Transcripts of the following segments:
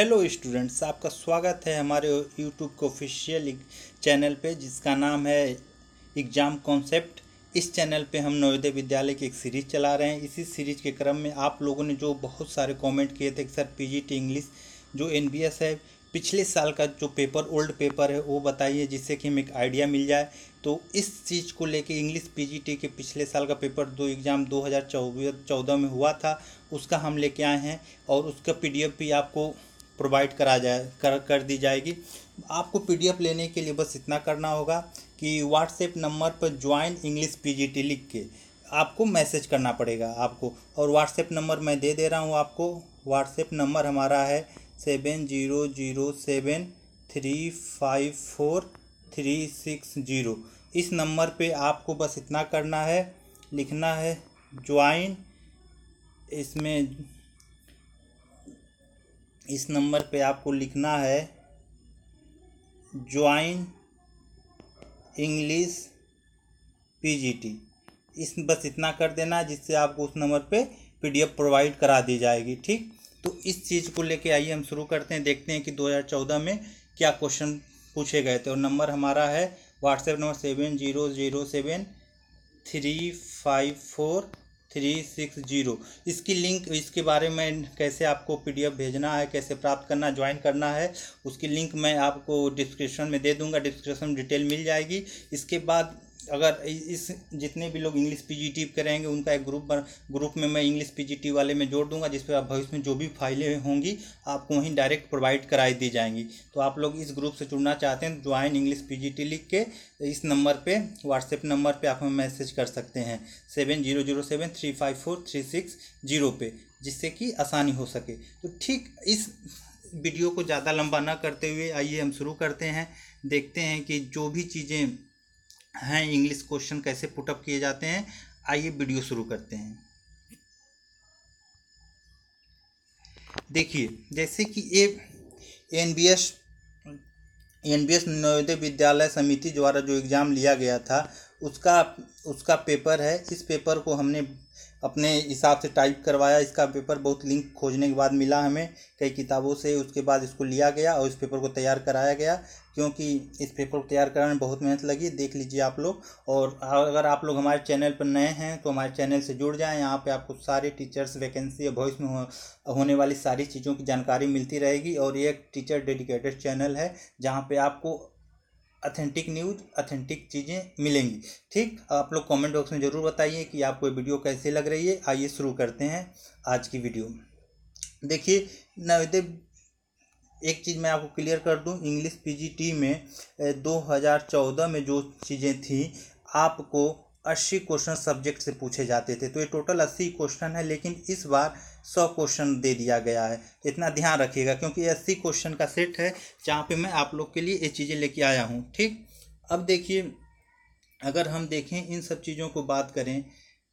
hello students आपका स्वागत है हमारे यूट्यूब के ऑफिशियल चैनल पे जिसका नाम है एग्ज़ाम कॉन्सेप्ट इस चैनल पे हम नवोदय विद्यालय की एक सीरीज़ चला रहे हैं इसी सीरीज़ के क्रम में आप लोगों ने जो बहुत सारे कमेंट किए थे सर पीजीटी इंग्लिश जो एनबीएस है पिछले साल का जो पेपर ओल्ड पेपर है वो बताइए जिससे कि हमें एक आइडिया मिल जाए तो इस चीज़ को लेके इंग्लिश पीजीटी के पिछले साल का पेपर दो एग्ज़ाम दो चौदह में हुआ था उसका हम लेके आए हैं और उसका पीडीएफ भी आपको प्रोवाइड करा जाए कर कर दी जाएगी आपको पीडीएफ लेने के लिए बस इतना करना होगा कि व्हाट्सएप नंबर पर ज्वाइन इंग्लिश पीजीटी लिख के आपको मैसेज करना पड़ेगा आपको और व्हाट्सएप नंबर मैं दे दे रहा हूँ आपको व्हाट्सएप नंबर हमारा है seven zero zero seven three five four three six zero इस नंबर पे आपको बस इतना करना है लिखना है ज्वाइन इसमें इस नंबर पे आपको लिखना है ज्वाइन इंग्लिश पीजीटी इस बस इतना कर देना है जिससे आपको उस नंबर पे पीडीएफ प्रोवाइड करा दी जाएगी ठीक तो इस चीज़ को लेके आइए हम शुरू करते हैं देखते हैं कि 2014 में क्या क्वेश्चन पूछे गए थे और नंबर हमारा है WhatsApp number seven zero zero seven three five four three six zero इसकी लिंक इसके बारे में कैसे आपको पीडीएफ भेजना है कैसे प्राप्त करना ज्वाइन करना है उसकी लिंक मैं आपको डिस्क्रिप्शन में दे दूंगा डिस्क्रिप्शन डिटेल मिल जाएगी इसके बाद अगर इस जितने भी लोग इंग्लिश पीजीटी करेंगे उनका एक ग्रुप बन ग्रुप में मैं इंग्लिश टी वाले में जोड़ दूंगा जिस पर आप भविष्य में जो भी फाइलें होंगी आपको वहीं डायरेक्ट प्रोवाइड कराई दी जाएंगी तो आप लोग इस ग्रुप से जुड़ना चाहते हैं ज्वाइन इंग्लिश टी लिख के इस नंबर पर व्हाट्सएप नंबर पर आप हमें मैसेज कर सकते हैं seven zero zero seven three five four three six zero पे जिससे कि आसानी हो सके तो ठीक इस वीडियो को ज़्यादा लंबा ना करते हुए आइए हम शुरू करते हैं देखते हैं कि जो भी चीज़ें हैं इंग्लिश क्वेश्चन कैसे पुटअप किए जाते हैं आइए वीडियो शुरू करते हैं देखिए जैसे कि ये N B S N B S Navodaya Vidyalaya Samiti द्वारा जो एग्ज़ाम लिया गया था उसका उसका पेपर है इस पेपर को हमने अपने हिसाब से टाइप करवाया इसका पेपर बहुत लिंक खोजने के बाद मिला हमें कई किताबों से उसके बाद इसको लिया गया और इस पेपर को तैयार कराया गया क्योंकि इस पेपर को तैयार कराने में बहुत मेहनत लगी देख लीजिए आप लोग और अगर आप लोग हमारे चैनल पर नए हैं तो हमारे चैनल से जुड़ जाएं यहाँ पे आपको सारे टीचर्स वैकेंसी या भविष्य में हो, होने वाली सारी चीज़ों की जानकारी मिलती रहेगी और ये एक टीचर डेडिकेटेड चैनल है जहाँ पर आपको अथेंटिक न्यूज़ अथेंटिक चीज़ें मिलेंगी ठीक आप लोग कमेंट बॉक्स में ज़रूर बताइए कि आपको वीडियो कैसे लग रही है आइए शुरू करते हैं आज की वीडियो देखिए नवदेव एक चीज़ मैं आपको क्लियर कर दूं इंग्लिश पीजीटी में 2014 में जो चीज़ें थी आपको अस्सी क्वेश्चन सब्जेक्ट से पूछे जाते थे तो ये टोटल अस्सी क्वेश्चन है लेकिन इस बार सौ क्वेश्चन दे दिया गया है इतना ध्यान रखिएगा क्योंकि ये अस्सी क्वेश्चन का सेट है जहाँ पे मैं आप लोग के लिए ये चीज़ें लेके आया हूँ ठीक अब देखिए अगर हम देखें इन सब चीज़ों को बात करें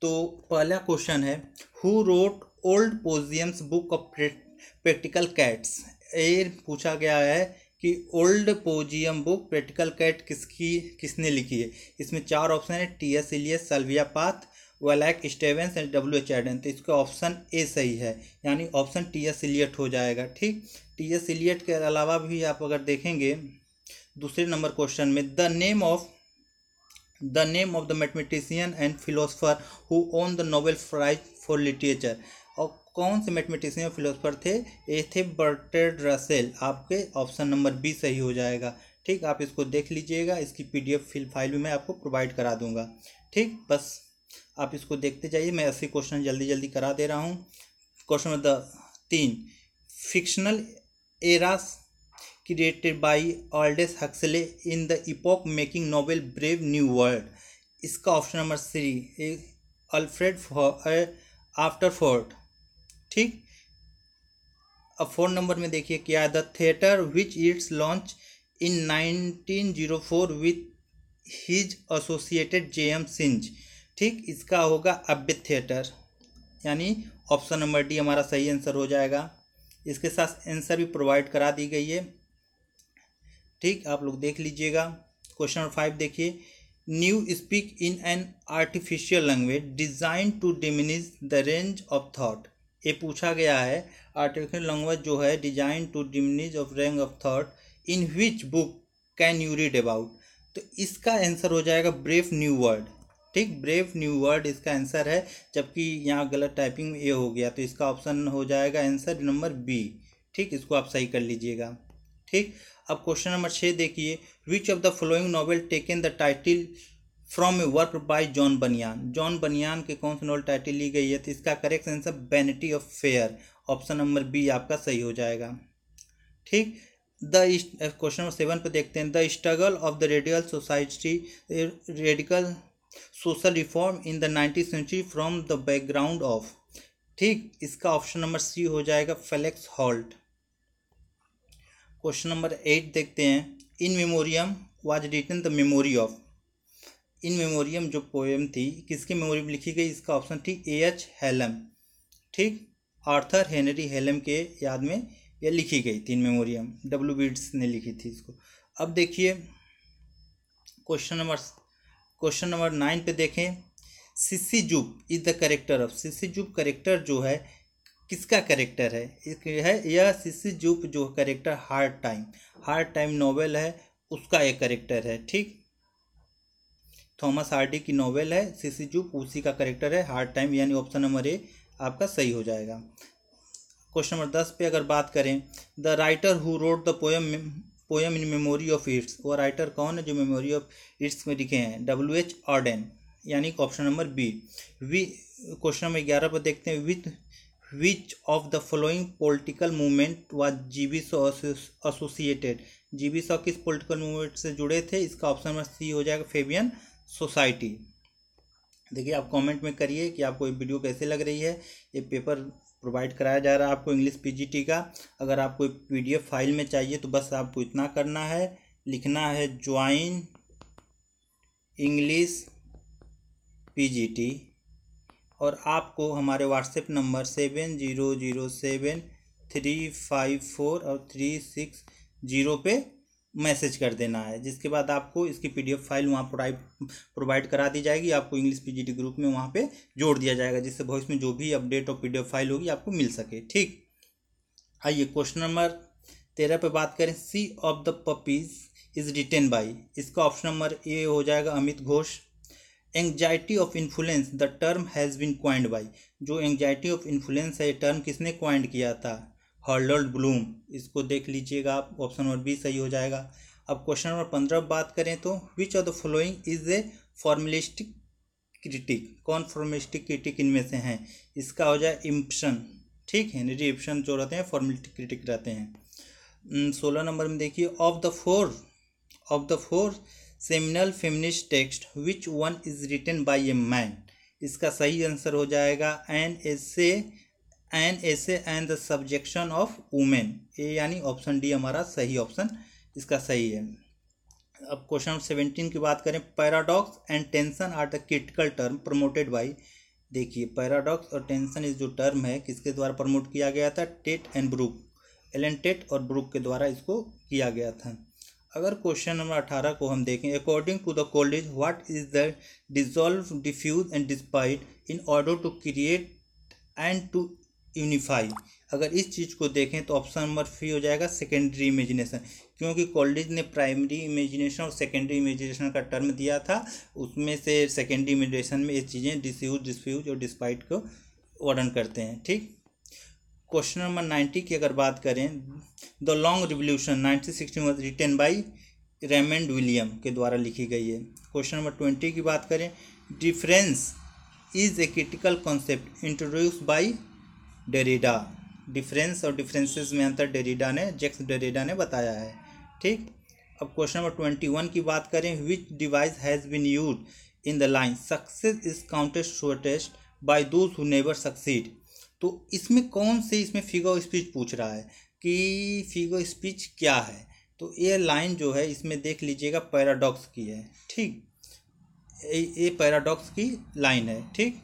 तो पहला क्वेश्चन है who wrote old possum's book of practical cats ये पूछा गया है कि old possum book practical cat किसकी किसने लिखी है इसमें चार ऑप्शन है T S Eliot Sylvia Plath Wallace Stevens and W H Auden तो इसका ऑप्शन ए सही है यानी ऑप्शन टी एस इलियट हो जाएगा ठीक टी एस इलियट के अलावा भी आप अगर देखेंगे दूसरे नंबर क्वेश्चन में the name of the name of the mathematician and philosopher who won the Nobel prize for literature कौन से मैथमेटिशियन फिलोसफर थे ए थे बर्टेड रसेल आपके ऑप्शन नंबर बी सही हो जाएगा ठीक आप इसको देख लीजिएगा इसकी पीडीएफ फिल फाइल भी मैं आपको प्रोवाइड करा दूंगा ठीक बस आप इसको देखते जाइए मैं अस्सी क्वेश्चन जल्दी जल्दी करा दे रहा हूँ क्वेश्चन नंबर तीन fictional eras created by Aldous Huxley in the epoch making novel brave new world इसका option number three Alfred after Ford ठीक अब फोन नंबर में देखिए क्या the theatre which it's launch in 1904 with his associated J M Synge ठीक इसका होगा Abbey theatre यानी ऑप्शन नंबर डी हमारा सही आंसर हो जाएगा इसके साथ आंसर भी प्रोवाइड करा दी गई है ठीक आप लोग देख लीजिएगा क्वेश्चन नंबर फाइव देखिए newspeak in an artificial language design to diminish the range of thought ये पूछा गया है आर्टिफिशियल लैंग्वेज जो है design to diminish of rank of thought in which book can you read about तो इसका answer हो जाएगा ब्रेफ न्यू वर्ड ठीक ब्रेफ न्यू वर्ड इसका आंसर है जबकि यहाँ गलत टाइपिंग ए हो गया तो इसका ऑप्शन हो जाएगा आंसर नंबर बी ठीक इसको आप सही कर लीजिएगा ठीक अब क्वेश्चन नंबर छः देखिए which of the following novel taken the title from a work by John Bunyan John Bunyan के कौन सी नॉवल टाइटल ली गई है तो इसका correct answer vanity of fair option number B आपका सही हो जाएगा ठीक द क्वेश्चन नंबर सेवन पर देखते हैं the struggle of the radical society radical social reform in the ninety century from the background of ठीक इसका ऑप्शन नंबर सी हो जाएगा Felix Holt question number eight देखते हैं in memoriam was written the memory of in memoriam जो poem थी किसके memory में लिखी गई इसका ऑप्शन थी ए एच हेलम ठीक आर्थर हेनरी हेलम के याद में यह लिखी गई थी इन मेमोरियम डब्ल्यू बीड्स ने लिखी थी इसको अब देखिए question number question number nine पे देखें Sissy Jupe is the character of Sissy Jupe character जो है किसका करेक्टर है है यह सिसी जूप जो character hard time hard time novel है उसका एक करेक्टर है ठीक थॉमस हार्डी की नॉवेल है सिसिजू उसी का करेक्टर है हार्ड टाइम यानी ऑप्शन नंबर ए आपका सही हो जाएगा क्वेश्चन नंबर दस पे अगर बात करें the writer who wrote the poem poem in memory of Yeats वो राइटर कौन है जो मेमोरी ऑफ इट्स में लिखे हैं डब्ल्यू एच ऑर्डन यानी ऑप्शन नंबर बी वी क्वेश्चन नंबर ग्यारह पर देखते हैं with which of the following political movement was G B Shaw associated G B Shaw किस पोलिटिकल मूवमेंट से जुड़े थे इसका ऑप्शन नंबर सी हो जाएगा फेबियन सोसाइटी देखिए आप कमेंट में करिए कि आपको ये वीडियो कैसे लग रही है ये पेपर प्रोवाइड कराया जा रहा है आपको इंग्लिश पीजीटी का अगर आपको पीडीएफ फाइल में चाहिए तो बस आपको इतना करना है लिखना है ज्वाइन इंग्लिश पीजीटी और आपको हमारे WhatsApp number seven zero zero seven three five four और थ्री सिक्स जीरो पे मैसेज कर देना है जिसके बाद आपको इसकी पीडीएफ फाइल वहाँ प्रोवाइड प्रोवाइड करा दी जाएगी आपको इंग्लिश पीजीटी ग्रुप में वहाँ पे जोड़ दिया जाएगा जिससे भविष्य में जो भी अपडेट और पीडीएफ फाइल होगी आपको मिल सके ठीक आइए क्वेश्चन नंबर तेरह पे बात करें sea of the poppies is written by इसका ऑप्शन नंबर ए हो जाएगा Amit Ghosh anxiety of influence the term has been coined by जो एंगजाइटी ऑफ इन्फ्लुएंस है टर्म किसने क्वाइंड किया था हर्ल्ड ब्लूम इसको देख लीजिएगा आप ऑप्शन नंबर बी सही हो जाएगा अब क्वेश्चन नंबर पंद्रह बात करें तो which of the following is a formalistic critic कौन फॉर्मुलिस्टिक क्रिटिक इनमें से हैं इसका हो जाए इम्पन ठीक है निजी इम्पन जो रहते हैं फॉर्मुलिस्टिक क्रिटिक रहते हैं हम्म, सोलह नंबर में देखिए of the four of the four seminal feminist text which one is written by a man इसका सही आंसर हो जाएगा N S A N S and the subjection of women ये यानी ऑप्शन डी हमारा सही ऑप्शन इसका सही है अब क्वेश्चन सेवेंटीन की बात करें paradox and tension are the critical term promoted by देखिए पैराडॉक्स और टेंशन इस जो टर्म है किसके द्वारा प्रमोट किया गया था Tate and Brook Allen Tate और ब्रुक के द्वारा इसको किया गया था अगर क्वेश्चन नंबर अठारह को हम देखें according to the Coleridge what is the dissolve diffuse and dissipate in order to create and to unify अगर इस चीज़ को देखें तो ऑप्शन नंबर फी हो जाएगा सेकेंडरी इमेजिनेशन क्योंकि कॉलेज ने प्राइमरी इमेजिनेशन और सेकेंडरी इमेजिनेशन का टर्म दिया था उसमें से सेकेंडरी इमेजिनेशन में ये चीज़ें डिस्यूज डिसफ्यूज और डिस्पाइट को वर्णन करते हैं ठीक क्वेश्चन नंबर नाइन्टी की अगर बात करें the long revolution nineteen sixty one written by Raymond William के द्वारा लिखी गई है क्वेश्चन नंबर ट्वेंटी की बात करें différance is a critical concept introduce by Derrida difference और डिफरेंसेस में अंतर डेरिडा ने जैक्स डेरिडा ने बताया है ठीक अब क्वेश्चन नंबर ट्वेंटी वन की बात करें which device has been use in the line success is counted shortest by those who never succeed तो इसमें कौन से इसमें फिगर स्पीच पूछ रहा है कि फिगर स्पीच क्या है तो ये लाइन जो है इसमें देख लीजिएगा पैराडॉक्स की है ठीक ये पैराडॉक्स की लाइन है ठीक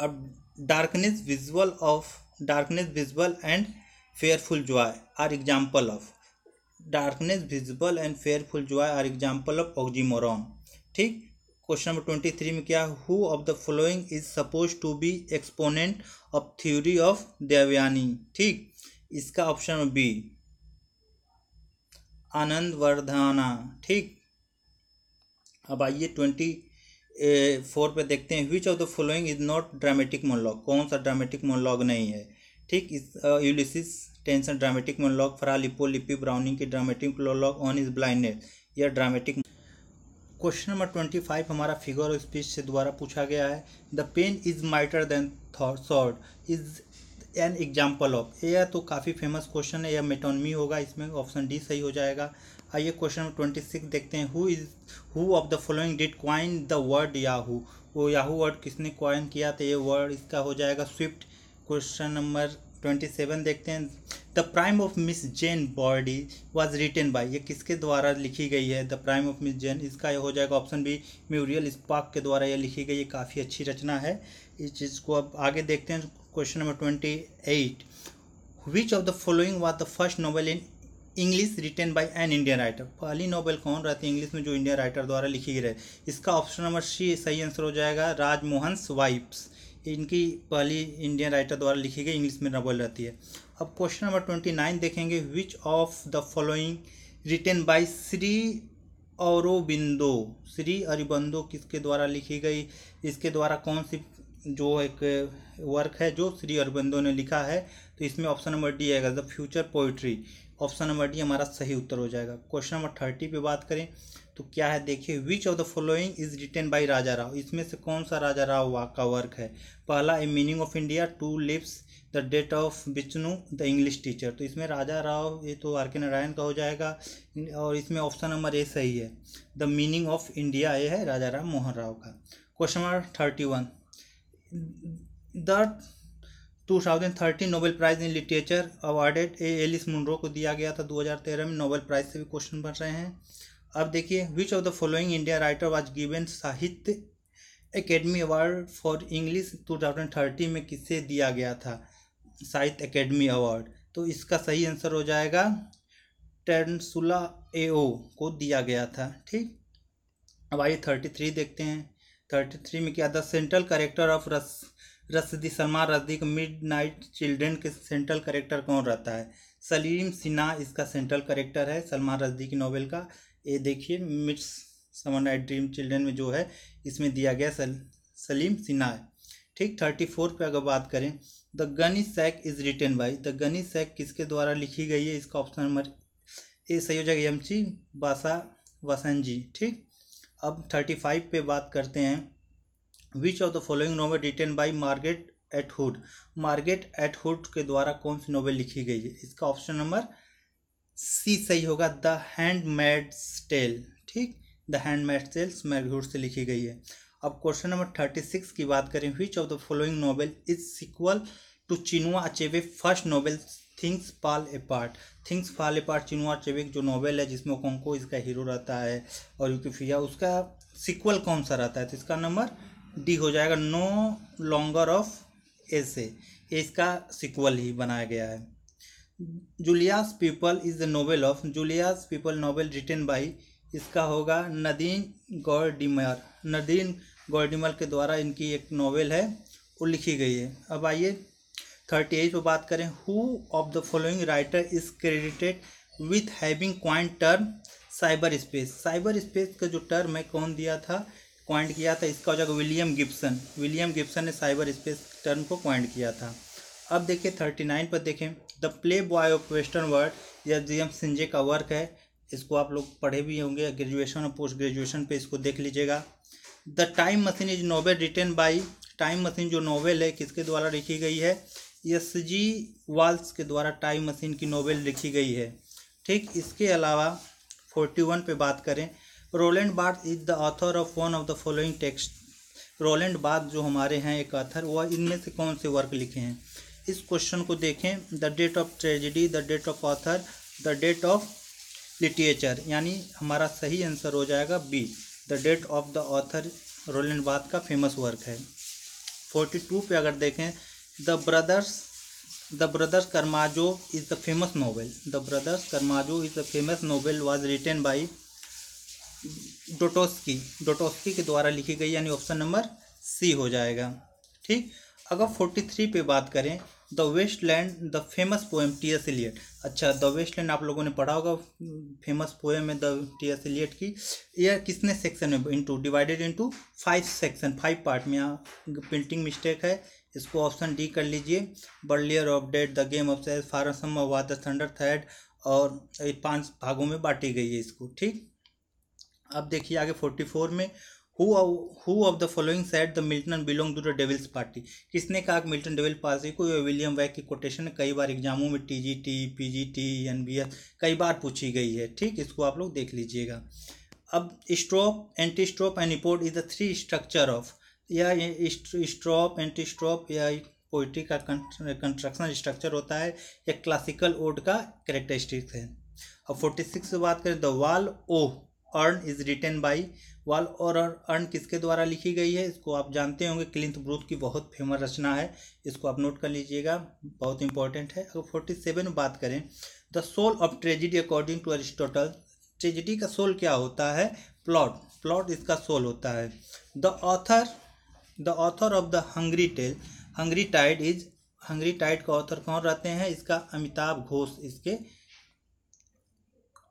अब darkness visible of darkness visible and fearful joy are example of darkness visible and fearful joy are example of oxymoron ठीक क्वेश्चन नंबर ट्वेंटी थ्री में क्या who of the following is suppose to be exponent of theory of Devayani ठीक इसका option B आनंद वर्धाना ठीक अब आइए twenty four पर देखते हैं which of the following is not dramatic monologue कौन सा ड्रामेटिक मोनलॉग नहीं है ठीक इस यूलिसिस टेंशन ड्रामेटिक मोनलॉग फरा लिपो लिपि ब्राउनिंग की dramatic monologue on is blindness या dramatic question number twenty five हमारा फिगर और स्पीच से द्वारा पूछा गया है the pen is mightier than sword is an example of यह तो काफ़ी फेमस क्वेश्चन है यह मेटोनमी होगा इसमें ऑप्शन डी सही हो जाएगा आइए क्वेश्चन नंबर ट्वेंटी सिक्स देखते हैं who is who of the following did coin the word Yahoo वो याहू वर्ड किसने क्वाइन किया तो ये वर्ड इसका हो जाएगा Swift question number twenty seven देखते हैं the prime of Miss Jean Brodie was written by ये किसके द्वारा लिखी गई है the prime of Miss Jean इसका हो जाएगा ऑप्शन बी म्यूरियल स्पार्क के द्वारा ये लिखी गई है काफ़ी अच्छी रचना है इस चीज़ को अब आगे देखते हैं question number twenty eight which of the following was the first novel in English written by an Indian writer पहली नॉवल कौन रहती है इंग्लिश में जो इंडियन राइटर द्वारा लिखी गई है इसका ऑप्शन नंबर सी सही आंसर हो जाएगा राजमोहन वाइप्स इनकी पहली इंडियन राइटर द्वारा लिखी गई इंग्लिश में नॉवल रहती है अब क्वेश्चन नंबर ट्वेंटी नाइन देखेंगे which of the following written by Shri Aurobindo Shri Aurobindo किसके द्वारा लिखी गई इसके द्वारा कौन सी जो एक वर्क है जो श्री अरबिंदो ने लिखा है तो इसमें ऑप्शन नंबर डी आएगा the future poetry option number D हमारा सही उत्तर हो जाएगा क्वेश्चन नंबर थर्टी पे बात करें तो क्या है देखिए which of the following is written by Raja Rao इसमें से कौन सा राजा राव का वर्क है पहला a meaning of India to lips the date of Vishnu the English teacher तो इसमें राजा राव ये तो आर के नारायण का हो जाएगा और इसमें ऑप्शन नंबर ए सही है द मीनिंग ऑफ इंडिया ये है राजा राम मोहन राव का question number thirty one the 2013 Nobel prize in literature awarded a Alice Munro को दिया गया था 2013 में नोबेल प्राइज़ से भी क्वेश्चन बन रहे हैं अब देखिए which of the following India writer was given Sahitya Akademi award for English 2030 में किसे दिया गया था साहित्य एकेडमी अवार्ड तो इसका सही आंसर हो जाएगा टेंसुला ए ओ को दिया गया था ठीक अब आइए थर्टी थ्री देखते हैं थर्टी थ्री में क्या द सेंट्रल करेक्टर ऑफ रस रसदी सलमान रसदी का मिड नाइट चिल्ड्रेन के सेंट्रल करेक्टर कौन रहता है सलीम सिन्हा इसका सेंट्रल करेक्टर है सलमान रसदी की नॉवल का ये देखिए midsummer night dream children में जो है इसमें दिया गया सल, सलीम सिन्हा है ठीक थर्टी फोर पर अगर बात करें the gunny sack is written by the gunny sack किसके द्वारा लिखी गई है इसका ऑप्शन नंबर ए सयोजक एम ची यमची बासा वसन जी ठीक अब थर्टी फाइव पर बात करते हैं which of the following novel written by Margaret Atwood Margaret Atwood के द्वारा कौन सी नॉवल लिखी गई है इसका ऑप्शन नंबर सी सही होगा द हैंड मेड स्टेल ठीक द हैंड मेड टेल्स मैगहुड से लिखी गई है अब क्वेश्चन नंबर थर्टी सिक्स की बात करें which of the following novel is sequel to Chinua Achebe first novel things fall apart things fall apart Chinua Achebe जो नॉवेल है जिसमें कौन को इसका हीरो रहता है और यूकिफिया उसका सिक्वल कौन सा रहता है तो इसका नंबर डी हो जाएगा नो लॉन्गर ऑफ ए इसका सिक्वल ही बनाया गया है July's people is the novel of July's people novel written by इसका होगा नदीन गौरडिमर नदीन गौरडिमर के द्वारा इनकी एक नोवेल है वो लिखी गई है अब आइए थर्टी एट पर बात करें who of the following writer is credited with having coined term cyberspace cyberspace का जो टर्म है कौन दिया था क्वाइंट किया था इसका हो जाएगा विलियम गिब्सन विलियम गिब्सन ने साइबर स्पेस टर्म को क्वाइंट किया था अब देखिए थर्टी नाइन पर देखें the playboy of western world या जी एम सिंजे का वर्क है इसको आप लोग पढ़े भी होंगे ग्रेजुएशन और पोस्ट ग्रेजुएशन पे इसको देख लीजिएगा the time machine is novel written by time machine जो नोवेल है किसके द्वारा लिखी गई है एस जी वाल्स के द्वारा टाइम मशीन की नोवेल लिखी गई है ठीक इसके अलावा फोर्टी वन पर बात करें Roland Barthes is the author of one of the following text Roland Barthes जो हमारे हैं एक ऑथर वह इनमें से कौन से वर्क लिखे हैं इस क्वेश्चन को देखें the date of tragedy the date of author the date of literature यानी हमारा सही आंसर हो जाएगा B the date of the author Roland Barthes का फेमस वर्क है फोर्टी टू पे अगर देखें the brothers the brothers Karamazov is the famous novel the brothers Karamazov is the famous novel was written by Dostoevsky Dostoevsky के द्वारा लिखी गई यानी ऑप्शन नंबर सी हो जाएगा ठीक अगर फोर्टी थ्री पे बात करें the waste land the famous poem T S Eliot अच्छा द वेस्ट लैंड आप लोगों ने पढ़ा होगा फेमस पोएम है द टी एस एलियट की यह किसने सेक्शन में into divided into five section five part में यहाँ प्रिंटिंग मिस्टेक है इसको ऑप्शन डी कर लीजिए burial of dead the game of chess fire sermon what thunder third और पांच भागों में बांटी गई है इसको ठीक अब देखिए आगे फोर्टी फोर में who who of the following said the Milton belong to the devil's party किसने कहा कि मिल्टन डेविल पार्टी को विलियम वैक की कोटेशन कई बार एग्जामों में T T T G G P N B S कई बार पूछी गई है ठीक इसको आप लोग देख लीजिएगा अब strophe antistrophe and report is the three structure of या स्ट्रोप एंटी स्ट्रोप या पोइट्री का कंस्ट्रक्शन स्ट्रक्चर होता है या क्लासिकल ओड का करेक्टरिस्टिक्स है अब फोर्टी सिक्स से बात करें द वाल ओ urn is written by well और अर्न किसके द्वारा लिखी गई है इसको आप जानते होंगे क्लिंथ ब्रूथ की बहुत फेमस रचना है इसको आप नोट कर लीजिएगा बहुत इंपॉर्टेंट है अगर फोर्टी सेवन बात करें the soul of tragedy according to Aristotle tragedy का सोल क्या होता है प्लॉट प्लॉट इसका सोल होता है the author the author of the hungry tide hungry tide is hungry tide का ऑथर कौन रहते हैं इसका अमिताभ घोष इसके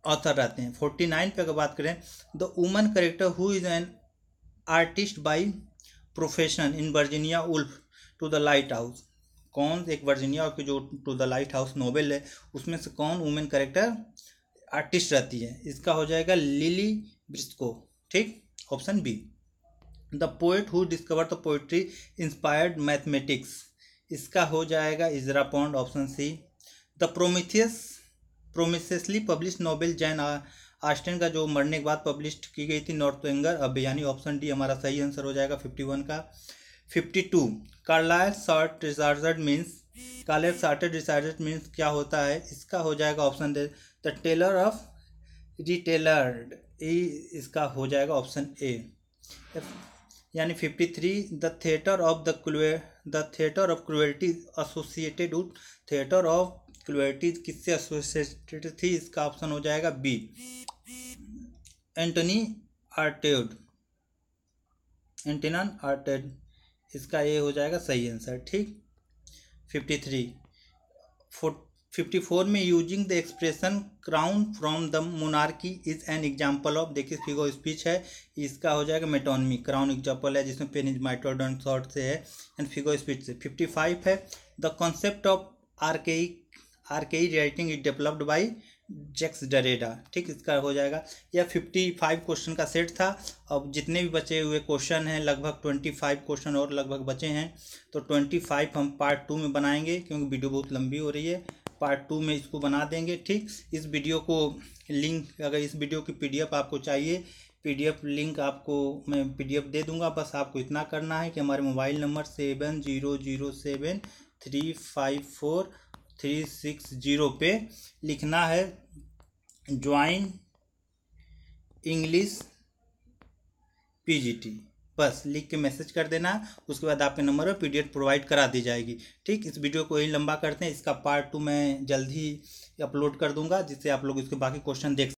ऑथर रहते हैं फोर्टी नाइन पे अगर बात करें the woman character who is an artist by profession in Virginia Woolf to the lighthouse कौन एक वर्जीनिया की जो to the lighthouse novel है उसमें से कौन वुमेन करेक्टर आर्टिस्ट रहती है इसका हो जाएगा लिली ब्रिस्को ठीक option B the poet who discover the poetry inspired mathematics इसका हो जाएगा Ezra Pound option C the Prometheus posthumously publish novel Jane Austen का जो मरने के बाद पब्लिश की गई थी नॉर्थ एंगर अब यानी ऑप्शन डी हमारा सही आंसर हो जाएगा फिफ्टी वन का fifty two Carlyle Sartor Resartus means Carlyle Sartor Resartus means क्या होता है इसका हो जाएगा option the tailor of retailored E इसका हो जाएगा ऑप्शन ए यानी fifty three the theatre of the cruelty the theatre of cruelty associated theatre of cruelty किससे एसोसिएटेड थी इसका ऑप्शन हो जाएगा बी एंटनी आर्टेड एंटीनन आर्टेड इसका ए हो जाएगा सही आंसर ठीक फिफ्टी थ्री फिफ्टी फोर में using the expression crown from the monarchy is an example of देखिए फिगो स्पीच है इसका हो जाएगा मेटोनमी क्राउन एग्जाम्पल है जिसमें पेनिज माइट्रोडन शॉर्ट से है एंड फिगो स्पीच से फिफ्टी फाइव है the concept of arche R K E writing is developed by Jacques Derrida ठीक इसका हो जाएगा यह फिफ्टी फाइव क्वेश्चन का सेट था अब जितने भी बचे हुए क्वेश्चन हैं लगभग ट्वेंटी फाइव क्वेश्चन और लगभग बचे हैं तो ट्वेंटी फाइव हम पार्ट टू में बनाएंगे क्योंकि वीडियो बहुत लंबी हो रही है पार्ट टू में इसको बना देंगे ठीक इस वीडियो को लिंक अगर इस वीडियो की पी आपको चाहिए पी लिंक आपको मैं पी दे दूंगा बस आपको इतना करना है कि हमारे mobile number seven zero zero seven three five four three six zero पे लिखना है ज्वाइन इंग्लिश पीजीटी बस लिख के मैसेज कर देना उसके बाद आपके नंबर पर पीडीएफ प्रोवाइड करा दी जाएगी ठीक इस वीडियो को यही लंबा करते हैं इसका पार्ट टू मैं जल्द ही अपलोड कर दूंगा जिससे आप लोग इसके बाकी क्वेश्चन देख